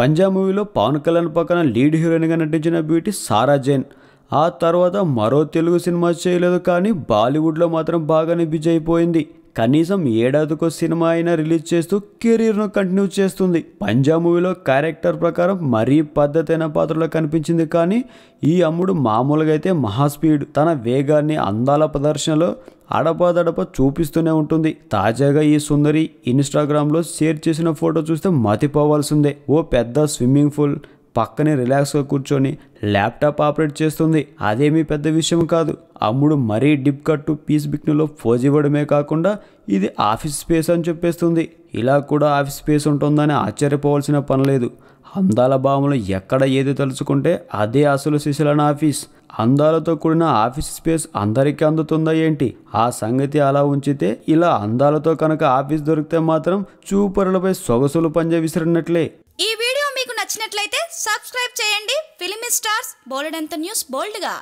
పంజాబ్ మూవీలో పవన్ కళ్యాణ్ పక్కన లీడ్ హీరోయిన్గా నటించిన బ్యూటీ సారా జైన్ ఆ తర్వాత మరో తెలుగు సినిమా చేయలేదు కానీ బాలీవుడ్లో మాత్రం బాగానే బిజీ అయిపోయింది కనీసం ఏడాదికో సినిమా అయినా రిలీజ్ చేస్తూ కెరీర్ను కంటిన్యూ చేస్తుంది పంజాబ్ మూవీలో క్యారెక్టర్ ప్రకారం మరీ పద్ధతైన పాత్రలో కనిపించింది కానీ ఈ అమ్ముడు మామూలుగా అయితే మహాస్పీడ్ తన వేగాన్ని అందాల ప్రదర్శనలో అడపాదడప చూపిస్తూనే ఉంటుంది తాజాగా ఈ సుందరి ఇన్స్టాగ్రామ్లో షేర్ చేసిన ఫోటో చూస్తే మతిపోవాల్సిందే ఓ పెద్ద స్విమ్మింగ్ పూల్ పక్కనే రిలాక్స్గా కూర్చొని ల్యాప్టాప్ ఆపరేట్ చేస్తుంది అదేమీ పెద్ద విషయం కాదు అమ్ముడు మరీ డిప్ కట్టు పీస్ బిక్నులో ఫోజ్ ఇవ్వడమే కాకుండా ఇది ఆఫీస్ స్పేస్ అని చెప్పేస్తుంది ఇలా కూడా ఆఫీస్ స్పేస్ ఉంటుందని ఆశ్చర్యపోవాల్సిన పనిలేదు అందాల భావములు ఎక్కడ ఏది తలుచుకుంటే అదే అసలు శిశులన ఆఫీస్ అందాలతో కూడిన ఆఫీస్ స్పేస్ అందరికీ అందుతుందా ఏంటి ఆ సంగతి అలా ఉంచితే ఇలా అందాలతో కనుక ఆఫీస్ దొరికితే మాత్రం చూపరులపై సొగసులు పంజే విసిరినట్లే నచ్చినట్లయితే సబ్స్క్రైబ్ చేయండి ఫిలిమి స్టార్స్ బోల్డ్ అంత న్యూస్ బోల్డ్గా